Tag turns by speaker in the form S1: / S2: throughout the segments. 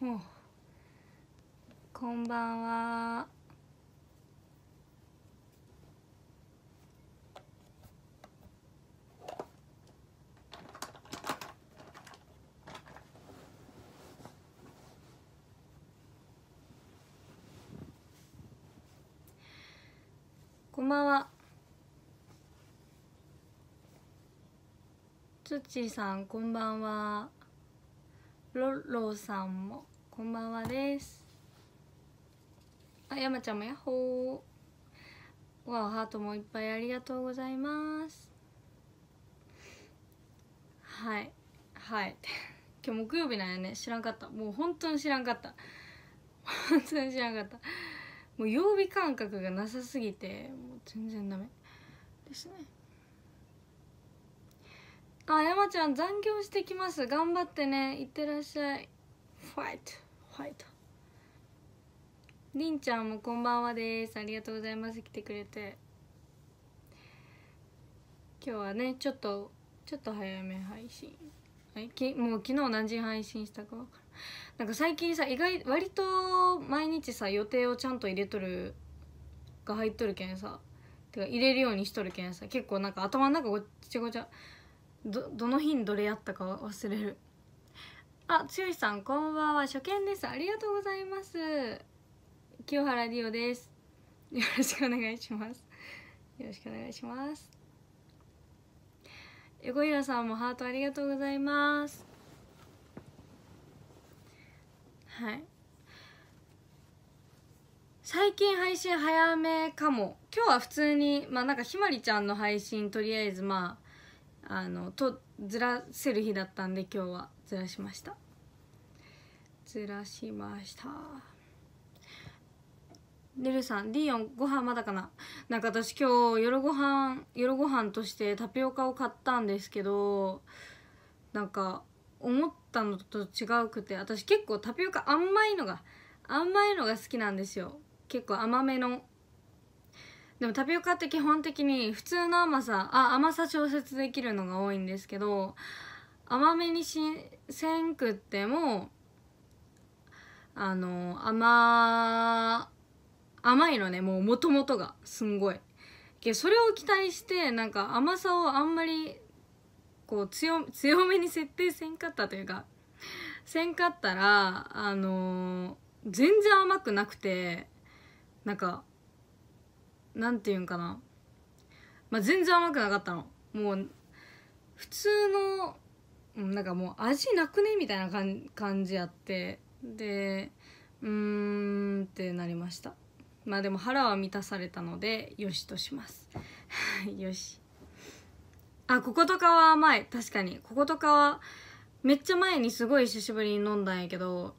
S1: こんばんはこんばんはつっちーさんこんばんはロローさんもこんばんはですあ山ちゃんもやっほーわハートもいっぱいありがとうございますはいはい 今日木曜日なんやね知らんかったもう本当に知らんかった本当に知らんかったもう曜日感覚がなさすぎてもう全然ダメですねあ山ちゃん残業してきます頑張ってねいってらっしゃいファイトはいりんちゃんもこんばんはですありがとうございます来てくれて今日はねちょっとちょっと早め配信きもう昨日何時配信したか分からなんか最近さ意外割と毎日さ予定をちゃんと入れとるが入っとるけんさてか入れるようにしとるけんさ結構なんか頭の中ごちゃごちゃどどの日にどれやったか忘れるあ、つよしさん、こんばんは。初見です。ありがとうございます。清原ディオです。よろしくお願いします。よろしくお願いします。エゴイラさんもハートありがとうございます。はい。最近配信早めかも。今日は普通に、まあなんかひまりちゃんの配信とりあえずまあ、あの、と、ずらせる日だったんで今日は。ずらしましたずらしましたねるさん、ディオン、ご飯まだかななんか私今日夜ご飯、夜ご飯としてタピオカを買ったんですけど、なんか思ったのと違うくて、私結構タピオカ甘いのが、甘いのが好きなんですよ。結構甘めの。でもタピオカって基本的に普通の甘さ、あ、甘さ調節できるのが多いんですけど、甘めにしせんくってもあの甘甘いのねもうもともとがすんごいけそれを期待してなんか甘さをあんまりこう強強めに設定せんかったというかせんかったらあの全然甘くなくてなんかなんていうんかなまあ全然甘くなかったのもう普通のなんかもう味なくねみたいな感じやってでうーんってなりましたまあでも腹は満たされたのでよしとします よしあこことかは甘い確かにこことかはめっちゃ前にすごい久しぶりに飲んだんやけど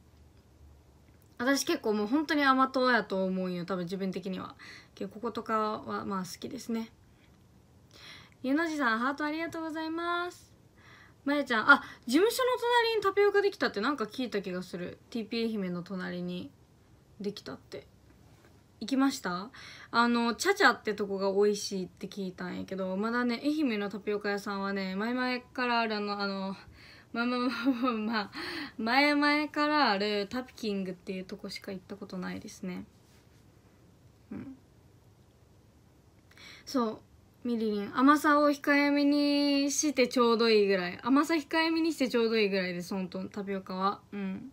S1: 私結構もう本当に甘党やと思うんよ多分自分的にはけどこことかはまあ好きですねゆのじさんハートありがとうございますまゆちゃんあ事務所の隣にタピオカできたってなんか聞いた気がする TP 愛媛の隣にできたって行きましたあのチャチャってとこが美味しいって聞いたんやけどまだね愛媛のタピオカ屋さんはね前々からあるあのあのまあまあまあまあ、前々からあるタピキングっていうとこしか行ったことないですねうんそうみりりん甘さを控えめにしてちょうどいいぐらい甘さ控えめにしてちょうどいいぐらいですほんとタピオカはうん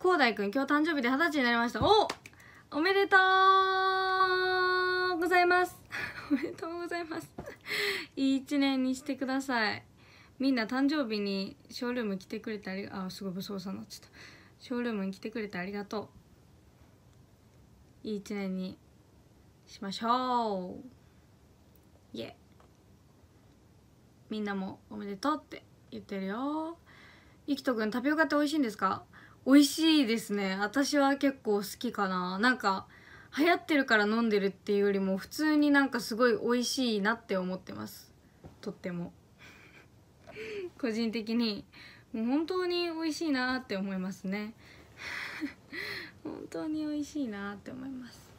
S1: 広大くん今日誕生日で二十歳になりましたおおめでとうございます おめでとうございますいい一年にしてくださいみんな誕生日にショールーム来てくれてありあすごい武装さんなっちゃったショールームに来てくれてありがとういい一年にしましょうイエみんなもおめでとうって言ってるよゆきとくんタピオカって美味しいんですか美味しいですね私は結構好きかななんか流行ってるから飲んでるっていうよりも普通になんかすごい美味しいなって思ってますとっても個人的にもう本当に美味しいなって思いますね本当に美味しいなって思います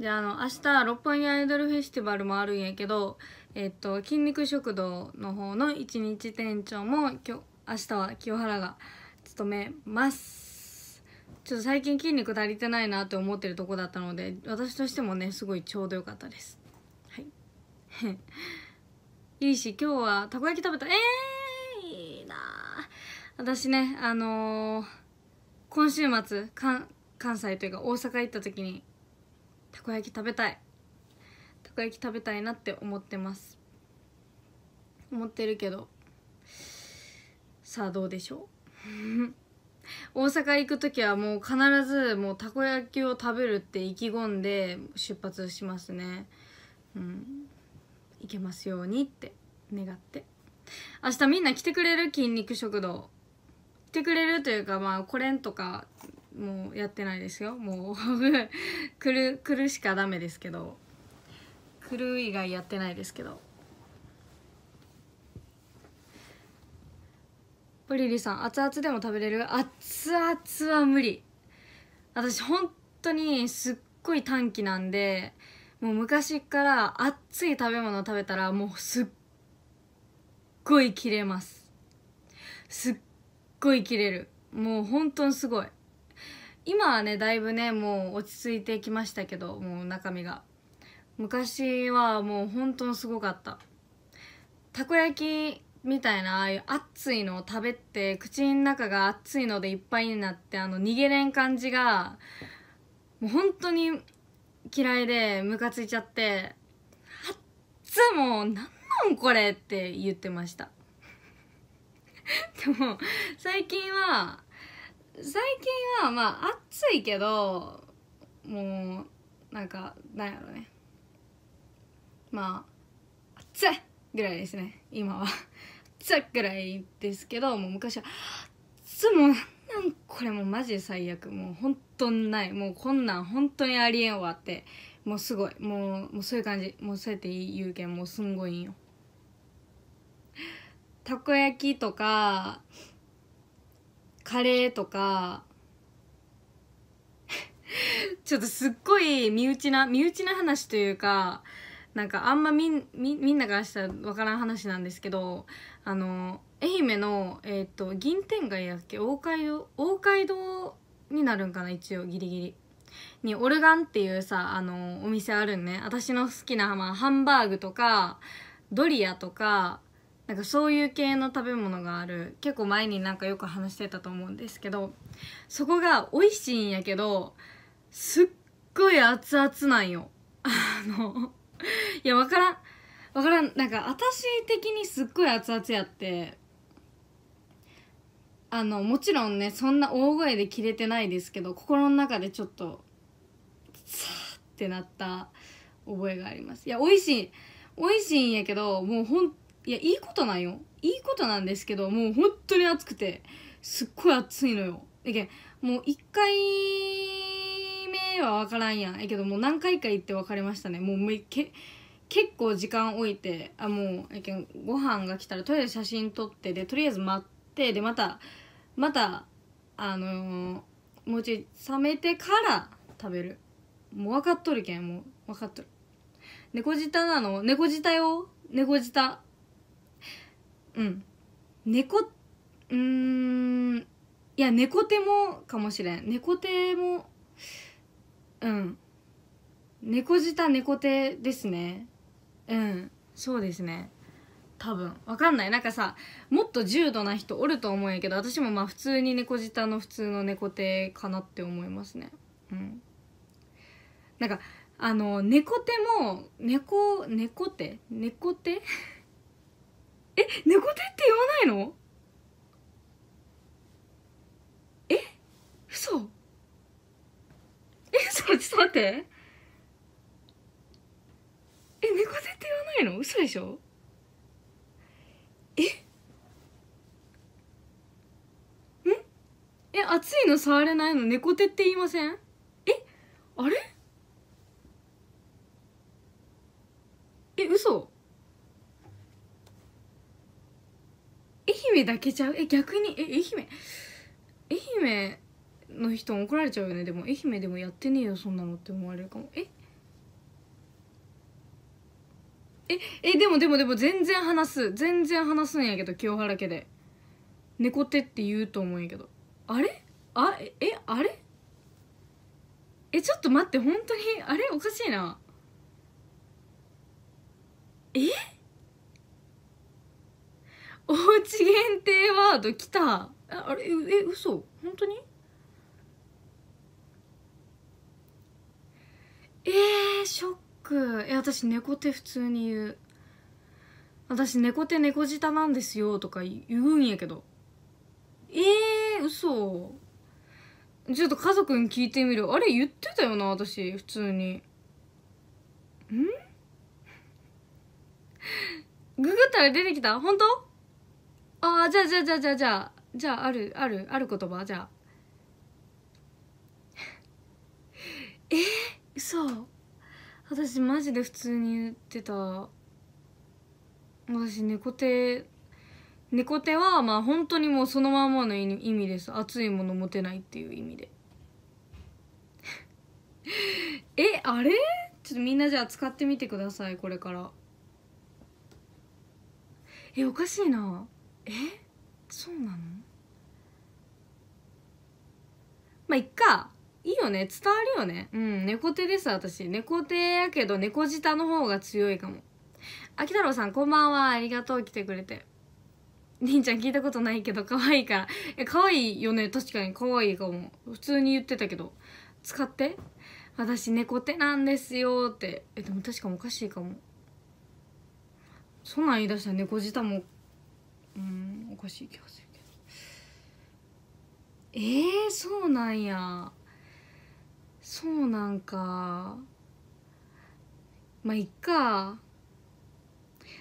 S1: じゃああの明日六本木アイドルフェスティバルもあるんやけどえっと筋肉食堂の方の一日店長も今日明日は清原が務めますちょっと最近筋肉足りてないなって思ってるとこだったので私としてもねすごいちょうどよかったですはい いいし今日はたこ焼き食べたえー、いいな私ねあのー、今週末関西というか大阪行った時にたこ焼き食べたいたこ焼き食べたいなって思ってます思ってるけどさあどうでしょう 大阪行く時はもう必ずもうたこ焼きを食べるって意気込んで出発しますねうん行けますようにって願って明日みんな来てくれる筋肉食堂来てくれるというかまあこれんとかもうやってないですよもう来る来るしかダメですけど来る以外やってないですけどポリリさん熱々でも食べれる熱々は無理私本当にすっごい短気なんでもう昔から熱い食べ物を食べたらもうすっごい切れますすっごい切れるもう本当にすごい今はねだいぶねもう落ち着いてきましたけどもう中身が昔はもう本当にすごかったたこ焼きみたいなああいう熱いのを食べて口の中が熱いのでいっぱいになってあの逃げれん感じがもう本当に嫌いでムカついちゃって「あっつもうなんなんこれ!」って言ってましたでも最近は最近はまあ暑いけどもうなんかなんやろねまあ暑いぐらいですね今は暑いぐらいですけどもう昔は暑もなんこれもうマジで最悪もう本当にないもうこんなん本当にありえんわってもうすごいもうもうそういう感じもうそうやって言うけんもうすんごいんよたこ焼きとかカレーとか ちょっとすっごい身内な身内な話というかなんかあんまみんみんなからしたら分からん話なんですけどあの愛媛の、えーと、銀天街やっけ大街道大街道になるんかな一応ギリギリにオルガンっていうさあのお店あるんね私の好きな、まあ、ハンバーグとかドリアとかなんかそういう系の食べ物がある結構前になんかよく話してたと思うんですけどそこが美味しいんやけどすっごい熱々なんよあのいや分からん分からんなんか私的にすっごい熱々やってあのもちろんねそんな大声で切れてないですけど心の中でちょっとさーってなった覚えがありますいや美味しい美味しいんやけどもう本いやいいことなんよいいことなんですけどもう本当に暑くてすっごい暑いのよいけもう一回目は分からんやんえけどもう何回か行って分かりましたねもうめけ結構時間置いてあもうえけんご飯が来たらとりあえず写真撮ってでとりあえず待ってでまたまたあのー、もうちょい冷めてから食べるもう分かっとるけんもう分かっとる猫舌なの猫舌よ猫舌うん猫うーんいや猫手もかもしれん猫手もうん猫舌猫手ですねうんそうですね多分わかんないなんかさもっと重度な人おると思うんやけど私もまあ普通に猫舌の普通の猫手かなって思いますねうんなんかあの猫手も猫猫手猫手え猫手って言わないのえ嘘えそちょっと待ってえ猫手って言わないの嘘でしょえんえ熱いの触れないの猫手って言いませんえあれえ嘘愛媛だけちゃうえ逆にえ愛媛愛媛の人も怒られちゃうよねでも愛媛でもやってねえよそんなのって思われるかもえええでもでもでも全然話す全然話すんやけど清原家で猫手って言うと思うんやけどあれあええあれえちょっと待って本当にあれおかしいなえおうち限定ワード来たあれえ嘘本当にえー、ショックえ私猫手普通に言う私猫手猫舌なんですよとか言うんやけどえー、嘘ちょっと家族に聞いてみるあれ言ってたよな私普通にん ググったら出てきた本当ああじゃあじゃあじゃあじゃあじゃあじゃああるあるある言葉じゃあ えー、嘘私マジで普通に言ってた私猫手猫手はまあ本当にもうそのまんまの意味です熱いもの持てないっていう意味で えあれちょっとみんなじゃあ使ってみてくださいこれからえおかしいなえそうなのまあいっかいいよね伝わるよねうん猫手です私猫手やけど猫舌の方が強いかも秋太郎さんこんばんはありがとう来てくれてりんちゃん聞いたことないけど可愛いからえ可愛いよね確かに可愛いかも普通に言ってたけど使って私猫手なんですよってえでも確かにおかしいかもそんなん言い出したら猫舌もうんおかしい気がするけどえー、そうなんやそうなんかまあいっか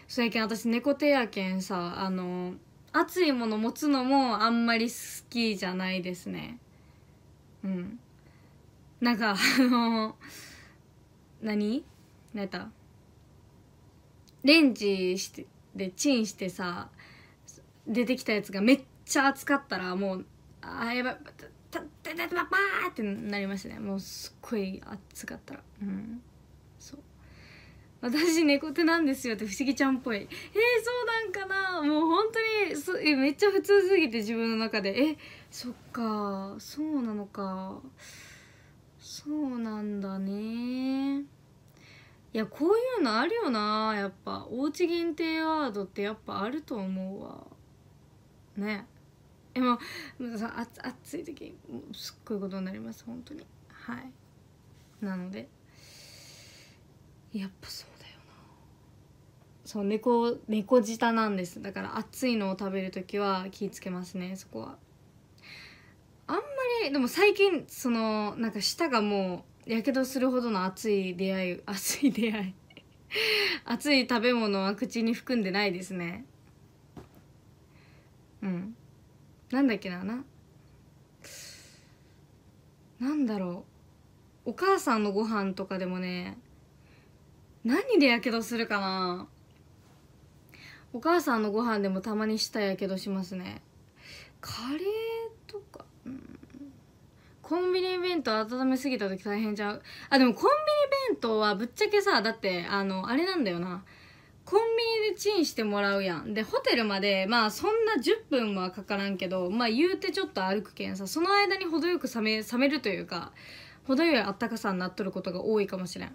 S1: そやけん私猫手やけんさあの熱いもの持つのもあんまり好きじゃないですねうんなんかあの何何やったレンジしてでチンしてさ出てきたやつがめっちゃ熱かったらもうあやばいたたたたばってなりましたねもうすっごい熱かったらうんそう私猫手なんですよって不思議ちゃんっぽいえー、そうなんかなもう本当にえめっちゃ普通すぎて自分の中でえそっかそうなのかそうなんだねいやこういうのあるよなやっぱおうち限定ワードってやっぱあると思うわねでもう暑い時すっごいことになります本当にはいなのでやっぱそうだよなそう猫猫舌なんですだから暑いのを食べる時は気ぃつけますねそこはあんまりでも最近そのなんか舌がもうやけどするほどの熱い出会い熱い出会い 熱い食べ物は口に含んでないですねうんなんだっけななんだろうお母さんのご飯とかでもね何でやけどするかなお母さんのご飯でもたまにしたやけどしますねカレーとか、うん、コンビニ弁当温めすぎた時大変ちゃうあでもコンビニ弁当はぶっちゃけさだってあのあれなんだよなコンビニでチンしてもらうやんでホテルまでまあそんな10分はかからんけどまあ言うてちょっと歩くけんさその間に程よく冷め冷めるというか程よいあったかさになっとることが多いかもしれん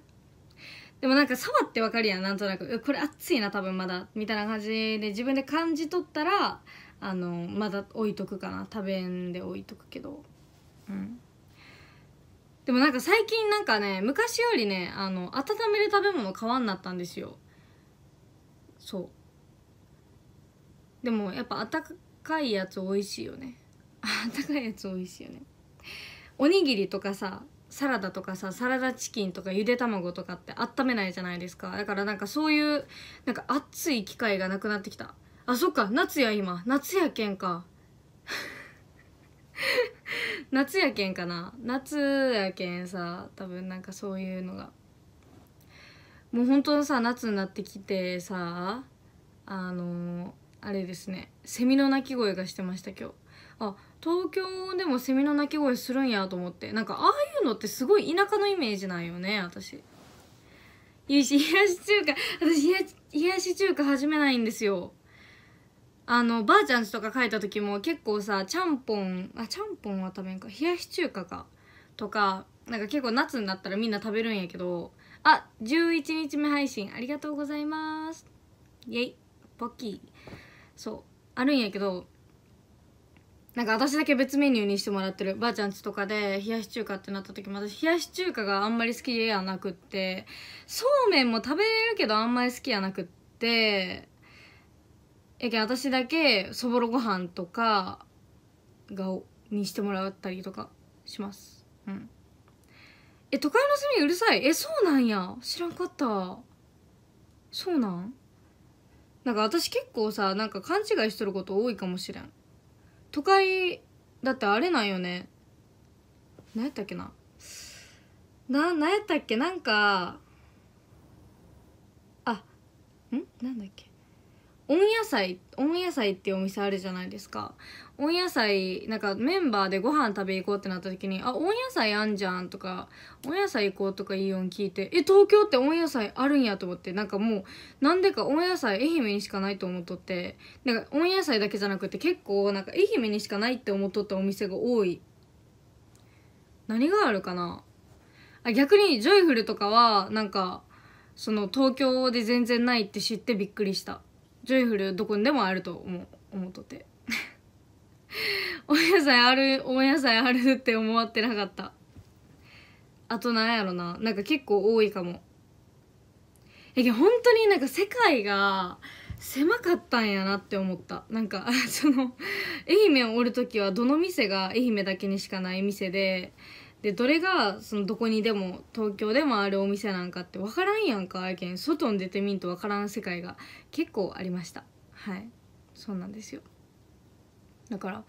S1: でもなんか触ってわかるやんなんとなくこれ暑いな多分まだみたいな感じで自分で感じ取ったらあのまだ置いとくかな食べんで置いとくけどうんでもなんか最近なんかね昔よりねあの温める食べ物買わんなったんですよそうでもやっぱあかいやつ美味しいよねあったかいやつ美味しいよねおにぎりとかさサラダとかさサラダチキンとかゆで卵とかって温めないじゃないですかだからなんかそういうなんか熱い機会がなくなってきたあそっか夏や今夏やけんか 夏やけんかな夏やけんさ多分なんかそういうのがもう本当さ夏になってきてさあのあれですねセミの鳴き声がしてました今日あ東京でもセミの鳴き声するんやと思ってなんかああいうのってすごい田舎のイメージなんよね私いいし冷やし中華私冷やし中華始めないんですよあのばあちゃんちとか書いた時も結構さちゃんぽんあちゃんぽんは食べんか冷やし中華かとかなんか結構夏になったらみんな食べるんやけどあ、11日目配信ありがとうございます。イェイ、ポッキー。そう、あるんやけど、なんか私だけ別メニューにしてもらってるばあちゃんちとかで冷やし中華ってなった時も私冷やし中華があんまり好きやなくってそうめんも食べれるけどあんまり好きやなくってやけん私だけそぼろご飯とかがにしてもらったりとかしますうんえ都会の隅うるさいえそうなんや知らんかったそうなんなんか私結構さなんか勘違いしとること多いかもしれん都会だってあれなんよね何やったっけなな何やったっけなんかあんなんだっけ温野菜温野菜っていうお店あるじゃないですか温野菜なんかメンバーでご飯食べ行こうってなった時に「あ温野菜あんじゃん」とか「温野菜行こう」とか言いよに聞いて「え東京って温野菜あるんや」と思ってなんかもうなんでか温野菜愛媛にしかないと思っとってなんか温野菜だけじゃなくて結構なんか愛媛にしかないって思っとったお店が多い何があるかなあ逆にジョイフルとかはなんかその東京で全然ないって知ってびっくりしたジョイフルどこにでもあると思う思っとって温 野菜ある温野菜あるって思ってなかったあとなんやろななんか結構多いかもいや、本当になんか世界が狭かったんやなって思ったなんか その愛媛をおる時はどの店が愛媛だけにしかない店ででどれがそのどこにでも東京でもあるお店なんかって分からんやんかけん外に出てみんと分からん世界が結構ありましたはいそうなんですよだから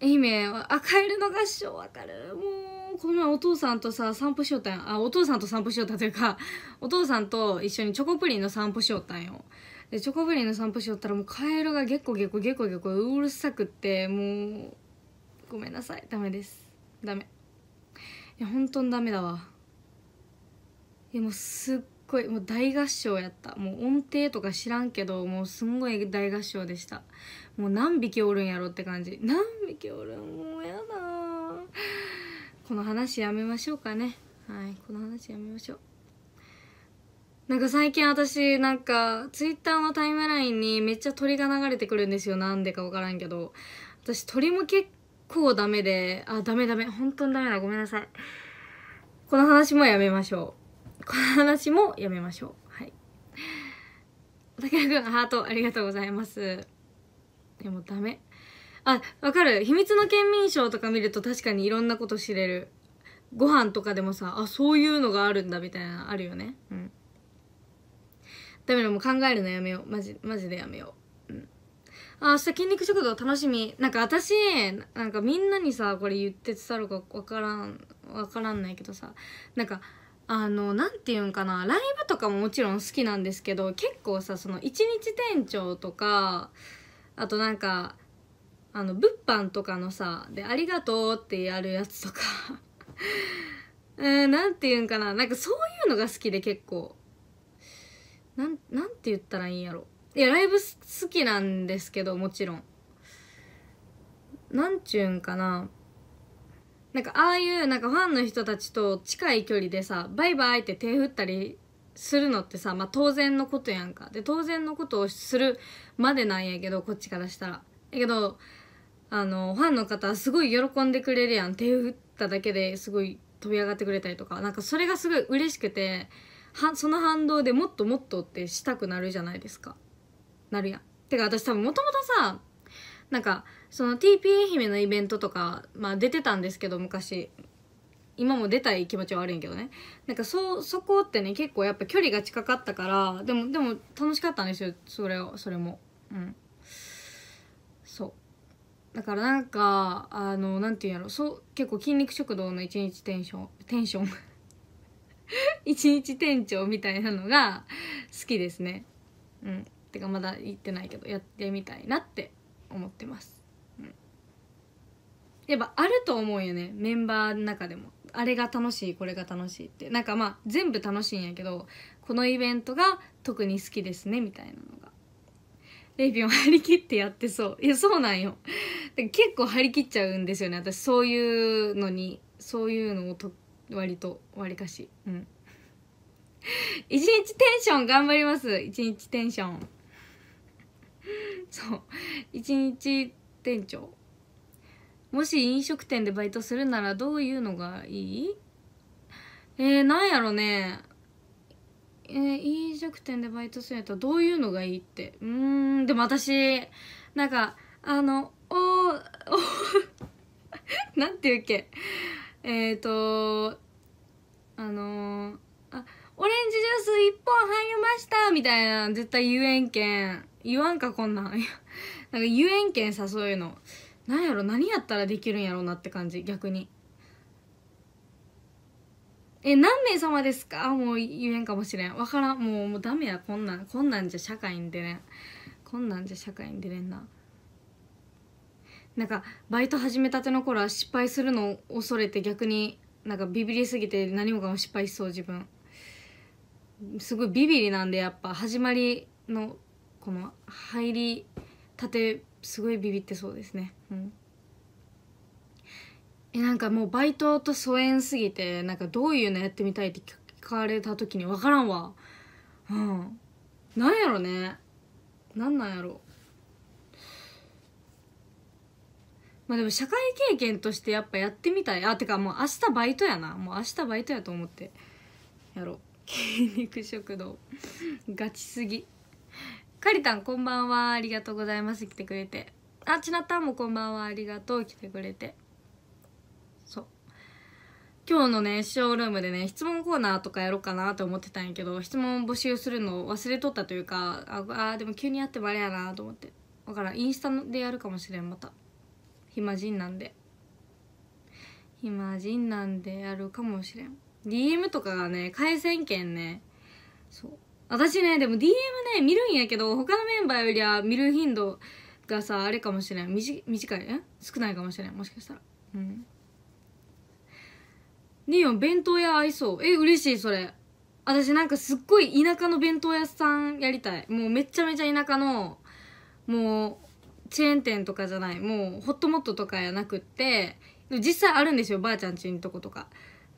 S1: 愛媛はあカエルの合唱わかるもうこの前お父さんとさ散歩しよったんやあお父さんと散歩しよったというか お父さんと一緒にチョコプリンの散歩しよったんよでチョコプリンの散歩しよったらもうカエルがゲコゲコゲコゲコうるさくってもうごめんなさいダメですダメいや本当にダメだわいやもうすっごいもう大合唱やったもう音程とか知らんけどもうすんごい大合唱でしたもう何匹おるんやろって感じ何匹おるんもうやだこの話やめましょうかねはいこの話やめましょうなんか最近私なんかツイッターのタイムラインにめっちゃ鳥が流れてくるんですよなんでか分からんけど私鳥も結構ダメで、あ、ダメダメ、本当にダメだ、ごめんなさい。この話もやめましょう。この話もやめましょう。はい。竹谷くん、ハートありがとうございます。でもダメ。あ、わかる。秘密の県民賞とか見ると確かにいろんなこと知れる。ご飯とかでもさ、あ、そういうのがあるんだみたいなあるよね。うん。ダメだ、もう考えるのやめよう。マジ、マジでやめよう。あ明日筋肉食堂楽しみなんか私なんかみんなにさこれ言って伝わるか分からん分からんないけどさなんかあの何て言うんかなライブとかももちろん好きなんですけど結構さその一日店長とかあとなんかあの物販とかのさで「ありがとう」ってやるやつとか うん何て言うんかななんかそういうのが好きで結構なんなんて言ったらいいんやろいや、ライブ好きなんですけど、もちろん。なんちゅうんかな。なんか、ああいう、なんかファンの人たちと近い距離でさ、バイバイって手振ったりするのってさ、まあ当然のことやんか。で、当然のことをするまでなんやけど、こっちからしたら。やけど、あの、ファンの方はすごい喜んでくれるやん。手振っただけですごい飛び上がってくれたりとか。なんかそれがすごい嬉しくて、はその反動でもっともっとってしたくなるじゃないですか。なるやんてか私多分もともとさなんかその TPA 姫のイベントとか、まあ、出てたんですけど昔今も出たい気持ちは悪いんけどねなんかそそこってね結構やっぱ距離が近かったからでもでも楽しかったんですよそれをそれもうんそうだからなんかあのなんて言うんやろそう結構筋肉食堂の一日テンションテンション 一日店長みたいなのが好きですねうんてかまだ行ってないけどやってみたいなって思ってます、うん、やっぱあると思うよねメンバーの中でもあれが楽しいこれが楽しいってなんかまあ全部楽しいんやけどこのイベントが特に好きですねみたいなのがレイピン張り切ってやってそういやそうなんよ結構張り切っちゃうんですよね私そういうのにそういうのをと割と割かしうん一日テンション頑張ります一日テンションそう 一日店長もし飲食店でバイトするならどういうのがいいえー、なんやろねえー、飲食店でバイトするやったらどういうのがいいってうんでも私なんかあのおお なんていうっけえっ、ー、とあのー、あオレンジジュース1本入りましたみたいな絶対言えんけん言わんかこんなん なんか言えんけんさそういうのなんやろ何やったらできるんやろうなって感じ逆にえ何名様ですかもう言えんかもしれんわからんもうもうダメやこんなんこんなんじゃ社会に出れんこんなんじゃ社会に出れんななんかバイト始めたての頃は失敗するのを恐れて逆になんかビビりすぎて何もかも失敗しそう自分すごいビビりなんでやっぱ始まりのこの入りたてすごいビビってそうですねうんえなんかもうバイトと疎遠すぎてなんかどういうのやってみたいって聞かれた時に分からんわうんなんやろねなんなんやろまあでも社会経験としてやっぱやってみたいあてかもう明日バイトやなもう明日バイトやと思ってやろう 筋肉食堂ガチすぎかりたんこんばんはありがとうございます来てくれてあちなたんもこんばんはありがとう来てくれてそう今日のねショールームでね質問コーナーとかやろうかなと思ってたんやけど質問募集するの忘れとったというかああでも急にやってもあれやなと思ってだからインスタでやるかもしれんまた暇人なんで暇人なんでやるかもしれん DM とかがね回線権ねそう私ねでも DM ね見るんやけど他のメンバーよりは見る頻度がさあれかもしれない短いえ少ないかもしれないもしかしたらうんニオン弁当屋合いそうえ嬉しいそれ私なんかすっごい田舎の弁当屋さんやりたいもうめちゃめちゃ田舎のもうチェーン店とかじゃないもうホットモットとかやなくって実際あるんですよばあちゃんちんとことか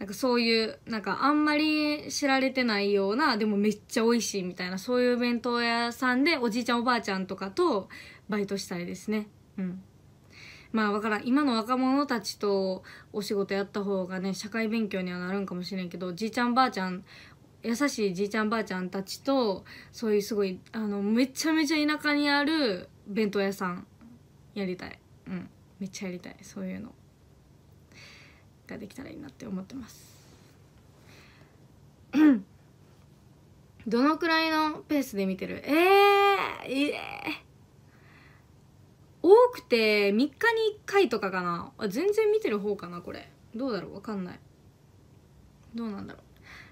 S1: なんかそういうなんかあんまり知られてないようなでもめっちゃ美味しいみたいなそういう弁当屋さんでおじいちゃんおばあちゃんとかとバイトしたいですねうんまあ分からん今の若者たちとお仕事やった方がね社会勉強にはなるんかもしれんけどじいちゃんばあちゃん優しいじいちゃんばあちゃんたちとそういうすごいあのめちゃめちゃ田舎にある弁当屋さんやりたいうんめっちゃやりたいそういうの。ができたらいいなって思ってます どのくらいのペースで見てるえー、えー、多くて3日に1回とかかなあ全然見てる方かなこれどうだろうわかんないどうなんだろう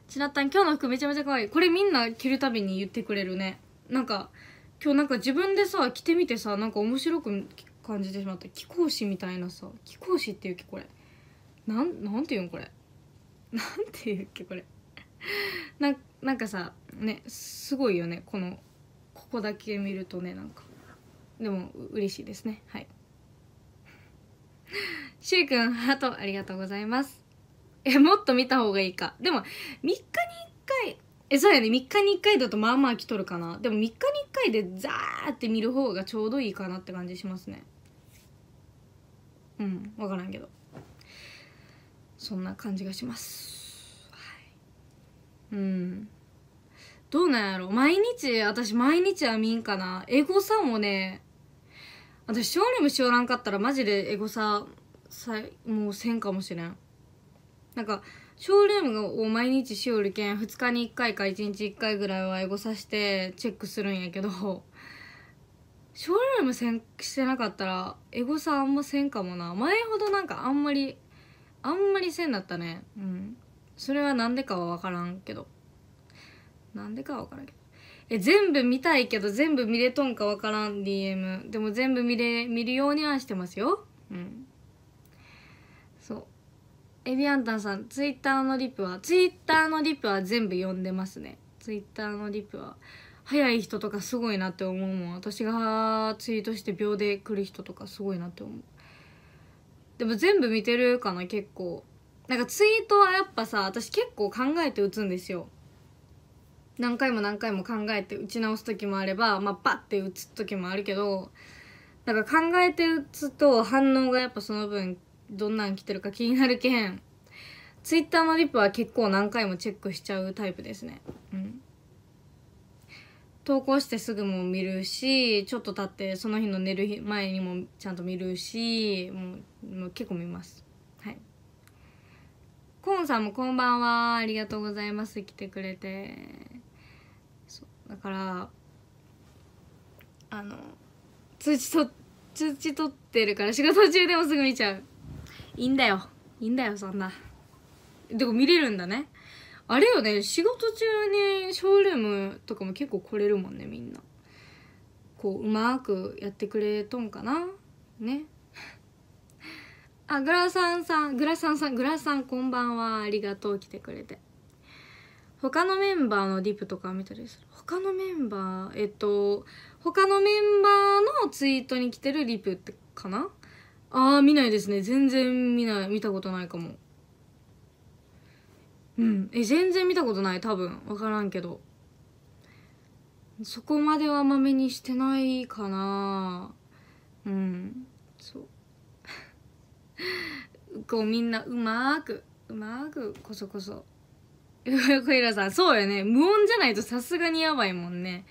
S1: ちなったん今日の服めちゃめちゃ可愛いこれみんな着るたびに言ってくれるねなんか今日なんか自分でさ着てみてさなんか面白く感じてしまった貴公子みたいなさ貴公子っていうっこれなんなんていうんこれ なんていうっけこれ ななんかさねすごいよねこのここだけ見るとねなんかでも嬉しいですねはいしゅうくんハートありがとうございますえもっと見た方がいいかでも3日に1回えそうやね3日に1回だとまあまあ来とるかなでも3日に1回でザーって見る方がちょうどいいかなって感じしますねうん分からんけどそんな感じがします、はい、うんどうなんやろ毎日私毎日は見んかなエゴサもね私ショールームしおらんかったらマジでエゴサさもうせんかもしれんなんかショールームを毎日しおるけん2日に1回か1日1回ぐらいはエゴサしてチェックするんやけどショールームせんしてなかったらエゴサあんませんかもな前ほどなんかあんまりあんまりせんだったねうんそれは何でかは分からんけど何でかは分からんけどえ全部見たいけど全部見れとんか分からん DM でも全部見れ見るようにはしてますようんそうエビアンタンさんツイッターのリプはツイッターのリプは全部読んでますねツイッターのリプは早い人とかすごいなって思うもん私がツイートして秒で来る人とかすごいなって思うでも全部見てるかな結構なんかツイートはやっぱさ私結構考えて打つんですよ何回も何回も考えて打ち直す時もあればまあバッて打つ時もあるけどなんか考えて打つと反応がやっぱその分どんなん来てるか気になるけんツイッターのリップは結構何回もチェックしちゃうタイプですねうん投稿してすぐも見るしちょっと経ってその日の寝る前にもちゃんと見るしもうもう結構見ますはいコーンさんもこんばんはありがとうございます来てくれてそう。だからあの通知と通知取ってるから仕事中でもすぐ見ちゃういいんだよいいんだよそんなでも見れるんだねあれよね仕事中にショールームとかも結構来れるもんねみんなこううまくやってくれとんかなねあグラサンさんグラサンさんグラサンこんばんはありがとう来てくれて他のメンバーのディプとか見たりする他のメンバーえっと他のメンバーのツイートに来てるリプってかなああ見ないですね全然見ない見たことないかもうんえ全然見たことない多分分からんけどそこまではまめにしてないかなうんそう こうみんなうまくうまくこそこそ 小平さんそうよね無音じゃないとさすがにやばいもんね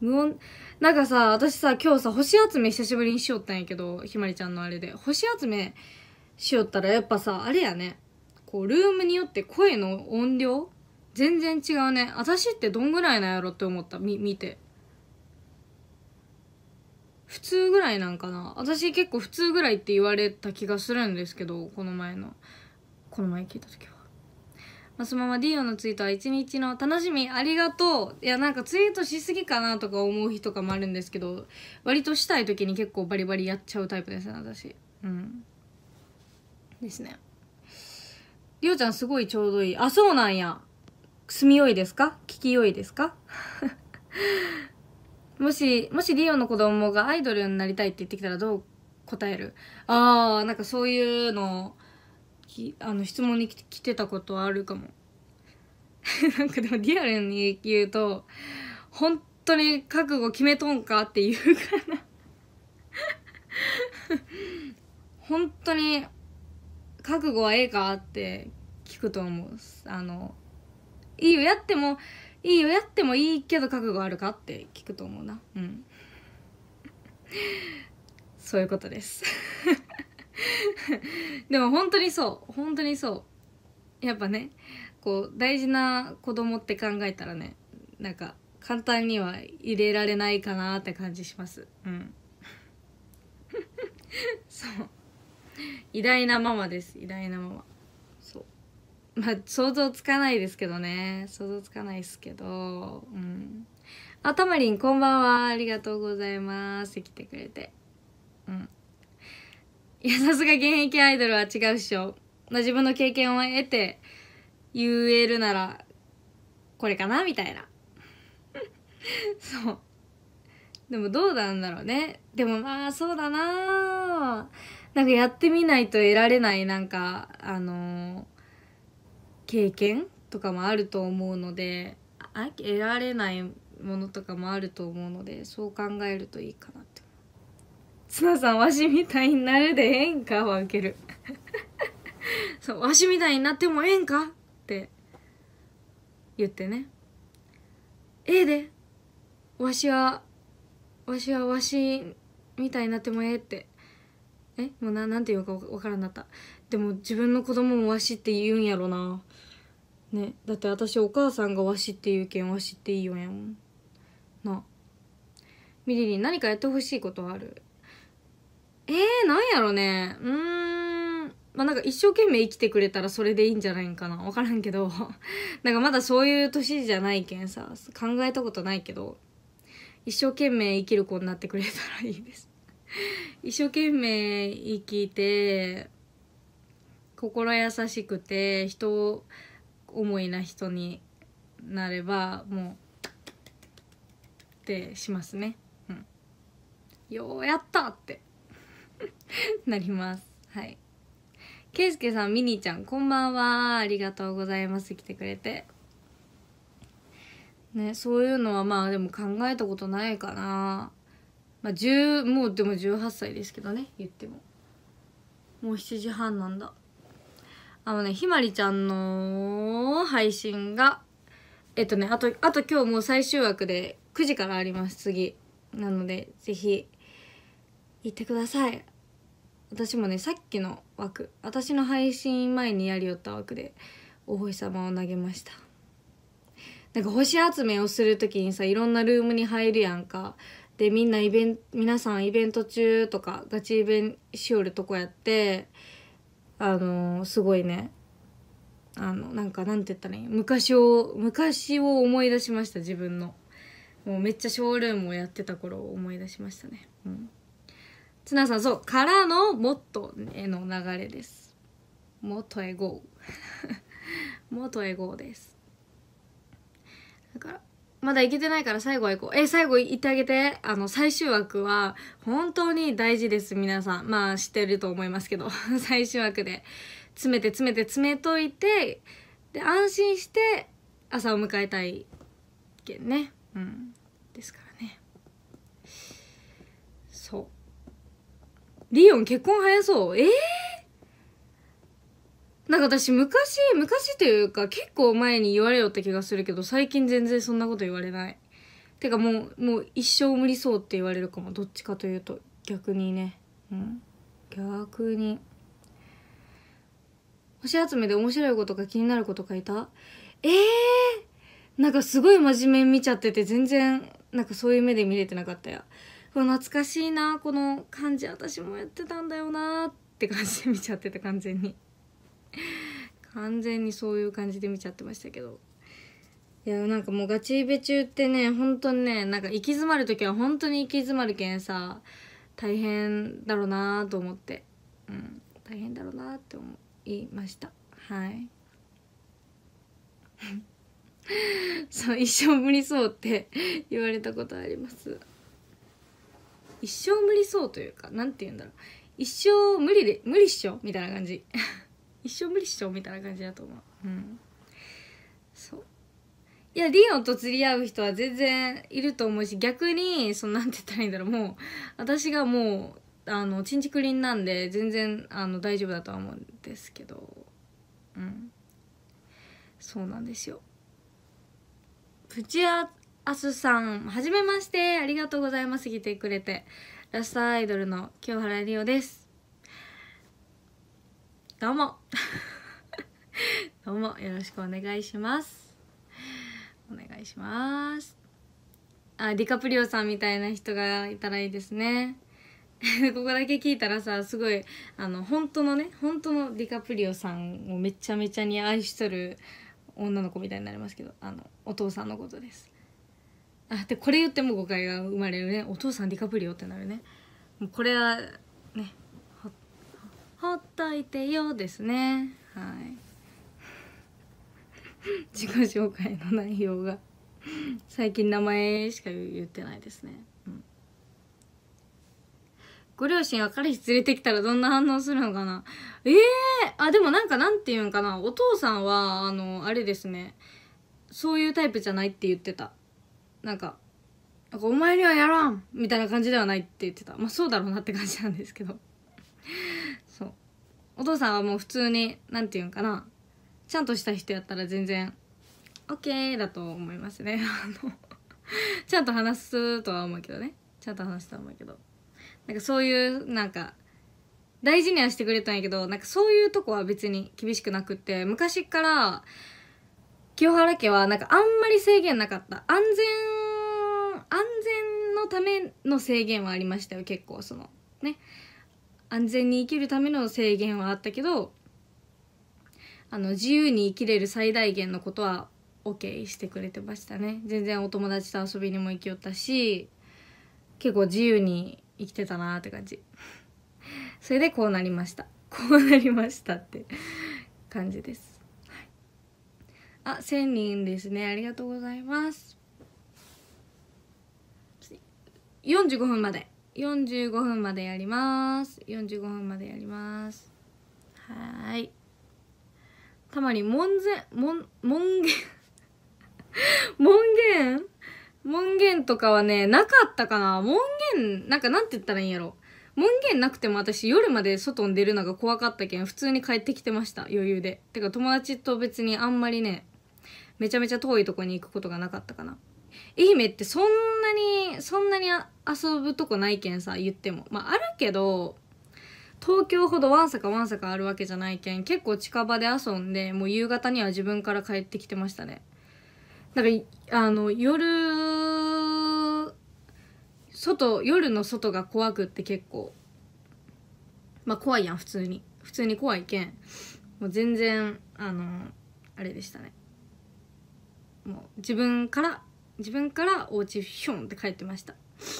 S1: 無音なんかさ私さ今日さ星集め久しぶりにしよったんやけどひまりちゃんのあれで星集めしよったらやっぱさあれやねこうルームによって声の音量全然違うね私ってどんぐらいなんやろって思ったみ見て普通ぐらいなんかな私結構普通ぐらいって言われた気がするんですけどこの前のこの前聞いた時は。まあ、そのままディオのツイートは一日の楽しみありがとういやなんかツイートしすぎかなとか思う日とかもあるんですけど割としたい時に結構バリバリやっちゃうタイプですね私うんですねりょうちゃんすごいちょうどいいあそうなんや住みよいですか聞きよいですか もし、もしリオの子供がアイドルになりたいって言ってきたらどう答えるああ、なんかそういうの、きあの、質問に来てたことあるかも。なんかでもリアルに言うと、本当に覚悟決めとんかって言うからな 本当に、覚悟はええかって聞くと思う。あの、いいよ、やっても、いいよやってもいいけど覚悟あるかって聞くと思うなうんそういうことです でも本当にそう本当にそうやっぱねこう大事な子供って考えたらねなんか簡単には入れられないかなって感じしますうん そう 偉大なママです偉大なママまあ想像つかないですけどね想像つかないですけどうんあたまりんこんばんはありがとうございます来てくれてうんいやさすが現役アイドルは違うっしょ、まあ、自分の経験を得て言えるならこれかなみたいな そうでもどうなんだろうねでもまあそうだななんかやってみないと得られないなんかあのー経験とかもあると思うので得られないものとかもあると思うのでそう考えるといいかなって綱さんわしみたいになるでええんかは受けるそうわしみたいになってもええんかって言ってねええでわしはわしはわしみたいになってもええってえもうななんて言うか分からんなったでも自分の子供もわしって言うんやろなねだって私お母さんがわしって言うけんわしっていいよやんなみりりん何かやってほしいことあるえー、なんやろねうんまあなんか一生懸命生きてくれたらそれでいいんじゃないんかなわからんけど なんかまだそういう年じゃないけんさ考えたことないけど一生懸命生きる子になってくれたらいいです一生懸命生きて心優しくて人思いな人になればもうってしますね、うん、ようやったって なりますはいけいすけさんミニーちゃんこんばんはありがとうございます来てくれてねそういうのはまあでも考えたことないかなまあ10もうでも18歳ですけどね言ってももう7時半なんだあのね、ひまりちゃんの配信が、えっとね、あと、あと今日もう最終枠で9時からあります、次。なので、ぜひ、行ってください。私もね、さっきの枠、私の配信前にやりよった枠で、お星様を投げました。なんか星集めをする時にさ、いろんなルームに入るやんか。で、みんなイベント、皆さんイベント中とか、ガチイベントしおるとこやって、あのすごいねあのなんかなんて言ったらいい昔を昔を思い出しました自分のもうめっちゃショールームをやってた頃を思い出しましたねうんツナさんそうからのもっとへの流れですもっとへゴーもっとへゴーですだからまだ行けてないから最後は行こう。え、最後行ってあげて。あの、最終枠は本当に大事です、皆さん。まあ知ってると思いますけど、最終枠で詰めて詰めて詰めといて、で、安心して朝を迎えたいけんね。うん。ですからね。そう。リオン結婚早そう。ええーなんか私昔、昔というか結構前に言われよった気がするけど、最近全然そんなこと言われない。てかもう、もう一生無理そうって言われるかも。どっちかというと、逆にね。うん、逆に。星集めで面白いことか気になることかいたええー、なんかすごい真面目に見ちゃってて全然なんかそういう目で見れてなかったや。この懐かしいなこの感じ私もやってたんだよなって感じで見ちゃってた完全に。完全にそういう感じで見ちゃってましたけどいやなんかもうガチイベ中ってね本当にねなんか行き詰まる時は本当に行き詰まるけんさ大変だろうなと思ってうん大変だろうなって思いましたはい そう一生無理そうって 言われたことあります一生無理そうというか何て言うんだろう一生無理で無理っしょみたいな感じ 一生無理っしうみたいな感じだと思ううんそういやリオンと釣り合う人は全然いると思うし逆にそのなんて言ったらいいんだろうもう私がもうあのちんちくりんなんで全然あの大丈夫だとは思うんですけどうんそうなんですよプチアアスさんはじめましてありがとうございます来てくれてラストアイドルの清原リオですどうも どうもよろしくお願いしますお願いしますあディカプリオさんみたいな人がいたらいいですね ここだけ聞いたらさすごいあの本当のね本当のディカプリオさんをめちゃめちゃに愛しとる女の子みたいになりますけどあのお父さんのことですあでこれ言っても誤解が生まれるねお父さんディカプリオってなるねもうこれはほっといてよですねはい 自己紹介の内容が最近名前しか言ってないですね、うん、ご両親が彼氏連れてきたらどんな反応するのかなええー、あでもなんかなんて言うんかなお父さんはあのあれですねそういうタイプじゃないって言ってたなんかなんかお前にはやらんみたいな感じではないって言ってたまあそうだろうなって感じなんですけどお父さんはもう普通に何て言うんかなちゃんとした人やったら全然 OK だと思いますね ちゃんと話すとは思うけどねちゃんと話すとは思うけどなんかそういうなんか大事にはしてくれたんやけどなんかそういうとこは別に厳しくなくって昔から清原家はなんかあんまり制限なかった安全安全のための制限はありましたよ結構そのね安全に生きるための制限はあったけどあの自由に生きれる最大限のことは OK してくれてましたね全然お友達と遊びにも行きよったし結構自由に生きてたなって感じ それでこうなりましたこうなりましたって 感じです、はい、あ1000人ですねありがとうございます45分まで45分までやります45分までやりますはいたまに門前門門限 門限門限とかはねなかったかな門限なんかなんて言ったらいいんやろ門限なくても私夜まで外に出るのが怖かったけん普通に帰ってきてました余裕でてか友達と別にあんまりねめちゃめちゃ遠いとこに行くことがなかったかな愛媛ってそんなにそんなに遊ぶとこないけんさ言ってもまああるけど東京ほどわんさかわんさかあるわけじゃないけん結構近場で遊んでもう夕方には自分から帰ってきてましたねだからあの夜外夜の外が怖くって結構まあ怖いやん普通に普通に怖いけんもう全然あのあれでしたねもう自分から自分からお家ヒョンって帰ってました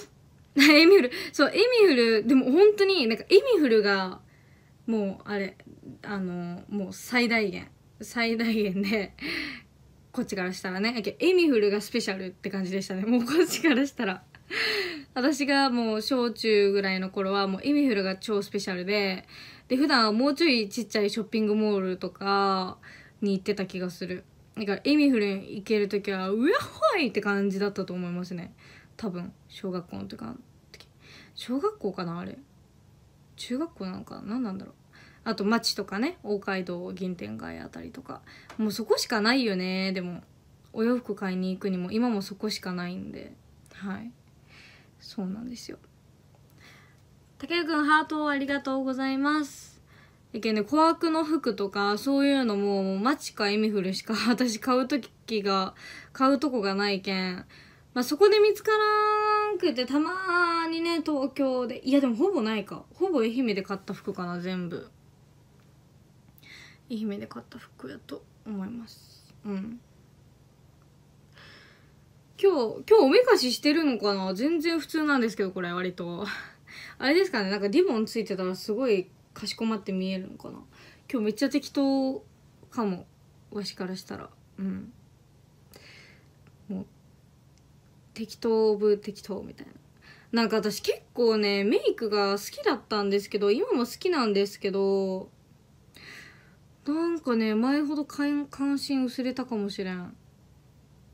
S1: エミフルそうエミフルでも本当になんかエミフルがもうあれあのもう最大限最大限でこっちからしたらねエミフルがスペシャルって感じでしたねもうこっちからしたら私がもう小中ぐらいの頃はもうエミフルが超スペシャルでで普段はもうちょいちっちゃいショッピングモールとかに行ってた気がするだからエミフル行ける時は「うやほい!」って感じだったと思いますね多分小学校の時か小学校かなあれ中学校なのか何なんだろうあと町とかね大街道銀天街あたりとかもうそこしかないよねでもお洋服買いに行くにも今もそこしかないんではいそうなんですよたけるくんハートをありがとうございますだけね、小悪の服とか、そういうのも、もうかエミフルしか 私買うときが、買うとこがないけん。まあ、そこで見つからんくて、たまーにね、東京で。いや、でもほぼないか。ほぼ愛媛で買った服かな、全部。愛媛で買った服やと思います。うん。今日、今日おめかししてるのかな全然普通なんですけど、これ、割と。あれですかね、なんかリボンついてたらすごいかしこまって見えるのかな今日めっちゃ適当かもわしからしたらうんもう適当オブ適当みたいななんか私結構ねメイクが好きだったんですけど今も好きなんですけどなんかね前ほど関心薄れたかもしれん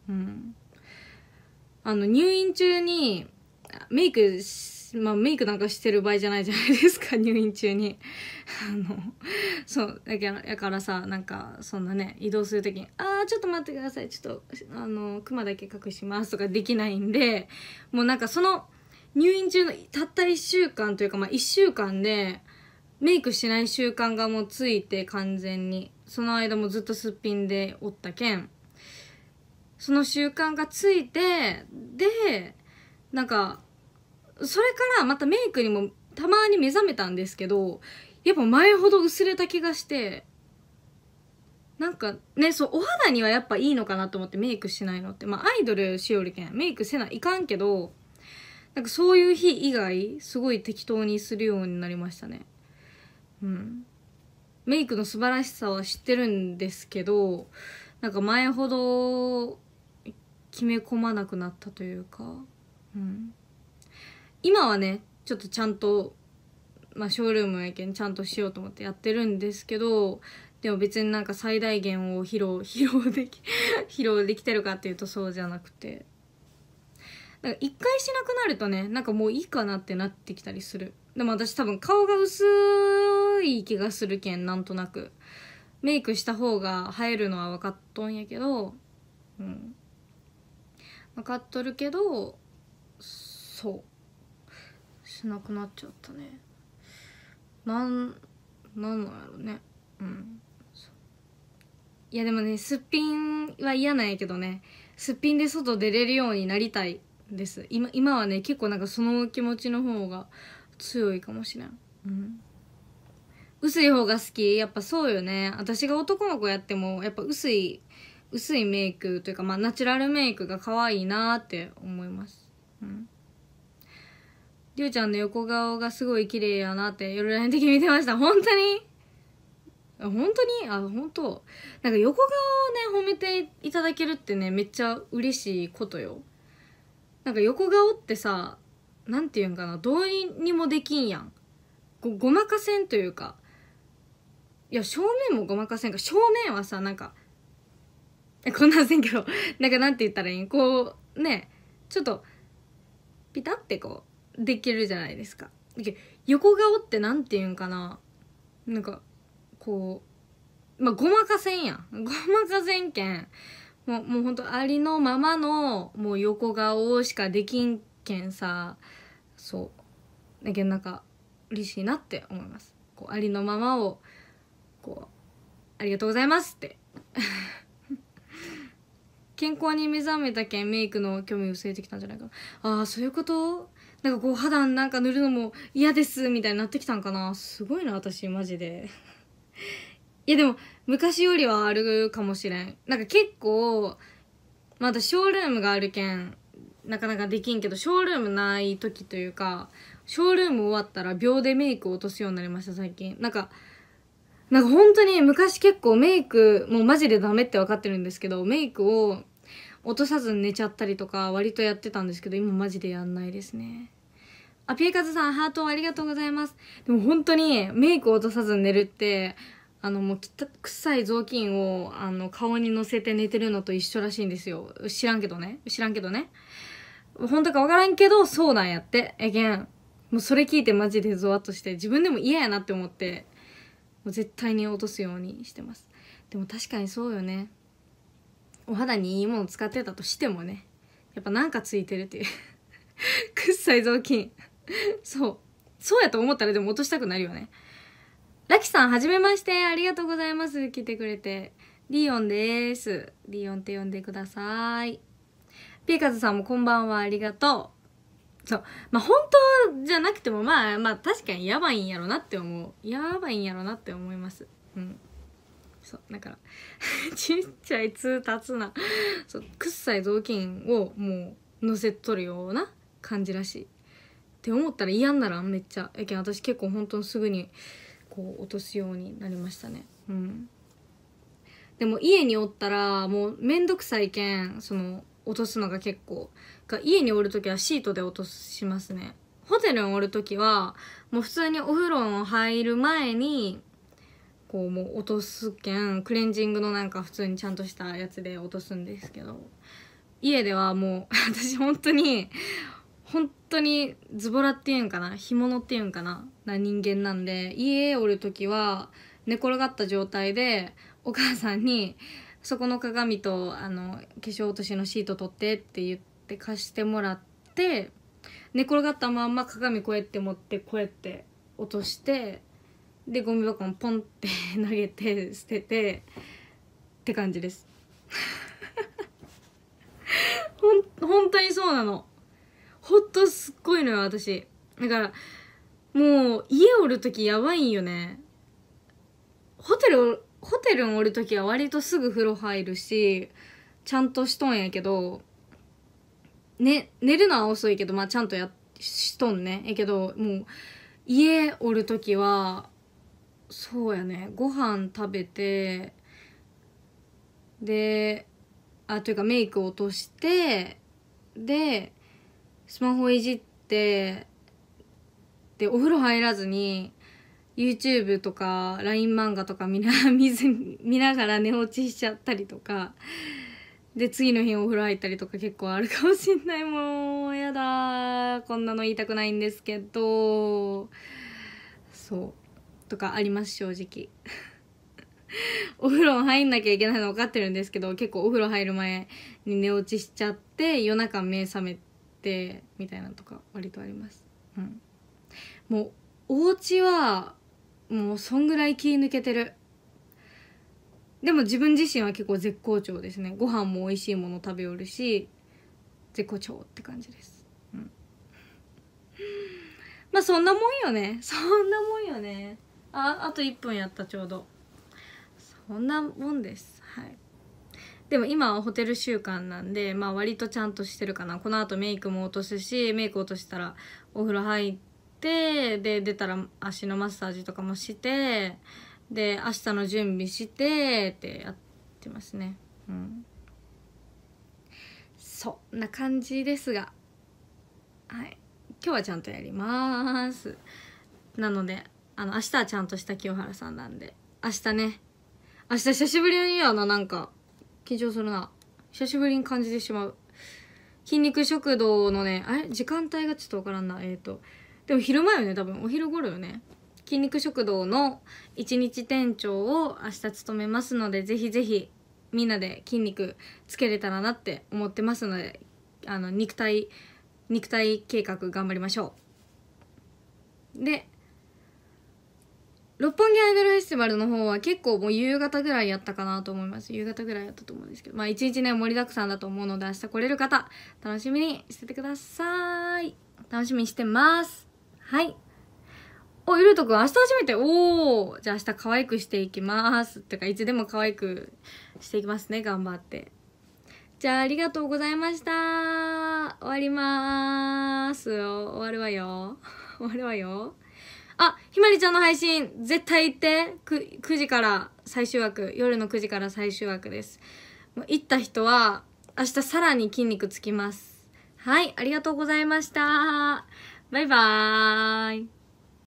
S1: うんあの入院中にメイクしまあ、メイクなんかしてる場合じゃないじゃないですか 入院中にあのそうだらだからさなんかそんなね移動する時に「ああちょっと待ってくださいちょっとあのクマだけ隠します」とかできないんでもうなんかその入院中のたった1週間というかまあ1週間でメイクしない習慣がもうついて完全にその間もずっとすっぴんでおったけんその習慣がついてでなんかそれからまたメイクにもたまに目覚めたんですけどやっぱ前ほど薄れた気がしてなんかねそうお肌にはやっぱいいのかなと思ってメイクしないのってまあアイドルしよりけんメイクせないかんけどなんかそういう日以外すごい適当にするようになりましたねうんメイクの素晴らしさは知ってるんですけどなんか前ほど決め込まなくなったというかうん今はねちょっとちゃんと、まあ、ショールームやけんちゃんとしようと思ってやってるんですけどでも別になんか最大限を披露 披露でき 披露できてるかっていうとそうじゃなくてなんか一回しなくなるとねなんかもういいかなってなってきたりするでも私多分顔が薄い気がするけんなんとなくメイクした方が映えるのは分かっとんやけどうん分かっとるけどそうしなくなっちゃったねなんなんなんやろねうんいやでもねすっぴんは嫌なんやけどねすっぴんで外出れるようになりたいです今今はね結構なんかその気持ちの方が強いかもしれんうん薄い方が好きやっぱそうよね私が男の子やってもやっぱ薄い薄いメイクというかまあナチュラルメイクが可愛いなって思いますうんりょうちゃんの横顔がすごい綺麗やなって夜ライン的に見てました 本当に本当にあ本当なんか横顔をね褒めていただけるってねめっちゃ嬉しいことよなんか横顔ってさなんて言うんかなどうにもできんやんごごまかせんというかいや正面もごまかせんか正面はさなんかこんなんせんけどなんかなんて言ったらいいんこうねちょっとピタってこうできるじゃないですか横顔って何て言うんかななんかこうまあごまかせんやん ごまかせんけんもうもうほんとありのままのもう横顔しかできんけんさそうだけどなんか嬉しいなって思いますこうありのままをこうありがとうございますって 健康に目覚めたけんメイクの興味薄れてきたんじゃないかなああそういうことなんかこう肌なんか塗るのも嫌ですみたいになってきたんかなすごいな私マジで いやでも昔よりはあるかもしれんなんか結構まだショールームがあるけんなかなかできんけどショールームない時というかショールーム終わったら秒でメイクを落とすようになりました最近なんかなんか本当に昔結構メイクもうマジでダメって分かってるんですけどメイクを落とさず寝ちゃったりとか割とやってたんですけど今マジでやんないですねあピエカズさんハートありがとうございますでも本当にメイクを落とさず寝るってあのもう臭い雑巾をあの顔にのせて寝てるのと一緒らしいんですよ知らんけどね知らんけどね本当かわからんけどそうなんやってえげんもうそれ聞いてマジでゾワッとして自分でも嫌やなって思ってもう絶対に落とすようにしてますでも確かにそうよねお肌にいいもの使ってたとしてもねやっぱなんかついてるっていう くっさい雑巾そうそうやと思ったらでも落としたくなるよねラキさんはじめましてありがとうございます来てくれてリオンですリオンって呼んでくださいピーカズさんもこんばんはありがとうそうまあ本当じゃなくてもまあまあ確かにやばいんやろなって思うやばいんやろなって思いますうんそうだから ちっちゃい通達なそうくっさい雑巾をもう乗せとるような感じらしいって思ったら嫌んならめっちゃやけん私結構本当にすぐにこう落とすようになりましたねうんでも家におったらもうめんどくさいけんその落とすのが結構が家におる時はシートで落としますねホテルにおる時はもう普通にお風呂入る前にこうもう落とすけんクレンジングのなんか普通にちゃんとしたやつで落とすんですけど家ではもう 私本当に本当にズボラっていうんかな干物っていうんかなな人間なんで家おる時は寝転がった状態でお母さんにそこの鏡とあの化粧落としのシート取ってって言って貸してもらって寝転がったまんま鏡こうやって持ってこうやって落としてでゴミ箱もポンって 投げて捨ててって感じです ほん本当にそうなのほっとすっごいのよ私だからもう家おる時やばいんよねホテルホテルにおる時は割とすぐ風呂入るしちゃんとしとんやけど、ね、寝るのは遅いけどまあちゃんとやしとんねえけどもう家おる時はそうやねご飯食べてであというかメイク落としてでスマホいじってでお風呂入らずに YouTube とか LINE 漫画とか見な 見ず見ながら寝落ちしちゃったりとかで次の日お風呂入ったりとか結構あるかもしんないもうやだこんなの言いたくないんですけどそうとかあります正直 お風呂入んなきゃいけないの分かってるんですけど結構お風呂入る前に寝落ちしちゃって夜中目覚めてみたいなとか割とあります、うん、もうお家はもうそんぐらい気抜けてるでも自分自身は結構絶好調ですねご飯も美味しいもの食べおるし絶好調って感じです、うん、まあそんなもんよねそんなもんよねああと1分やったちょうどそんなもんですはいでも今はホテル習慣なんで、まあ、割とちゃんとしてるかなこのあとメイクも落とすしメイク落としたらお風呂入ってで出たら足のマッサージとかもしてで明日の準備してってやってますねうんそんな感じですがはい今日はちゃんとやりますなのであの明日はちゃんとした清原さんなんで明日ね明日久しぶりにやななんか緊張するな久しぶりに感じてしまう筋肉食堂のねあれ時間帯がちょっとわからんなえっ、ー、とでも昼前よね多分お昼頃よね筋肉食堂の一日店長を明日務めますのでぜひぜひみんなで筋肉つけれたらなって思ってますのであの肉体肉体計画頑張りましょうで六本木アイドルフェスティバルの方は結構もう夕方ぐらいやったかなと思います夕方ぐらいやったと思うんですけどまあ一日ね盛りだくさんだと思うので明日来れる方楽しみにしててください楽しみにしてますはいおゆるとくん明日初めておおじゃあ明日可愛くしていきますってかいつでも可愛くしていきますね頑張ってじゃあありがとうございました終わりまーす終わるわよ終わるわよあ、ひまりちゃんの配信、絶対行って。9, 9時から最終枠。夜の9時から最終枠です。もう行った人は、明日さらに筋肉つきます。はい、ありがとうございました。バイバーイ。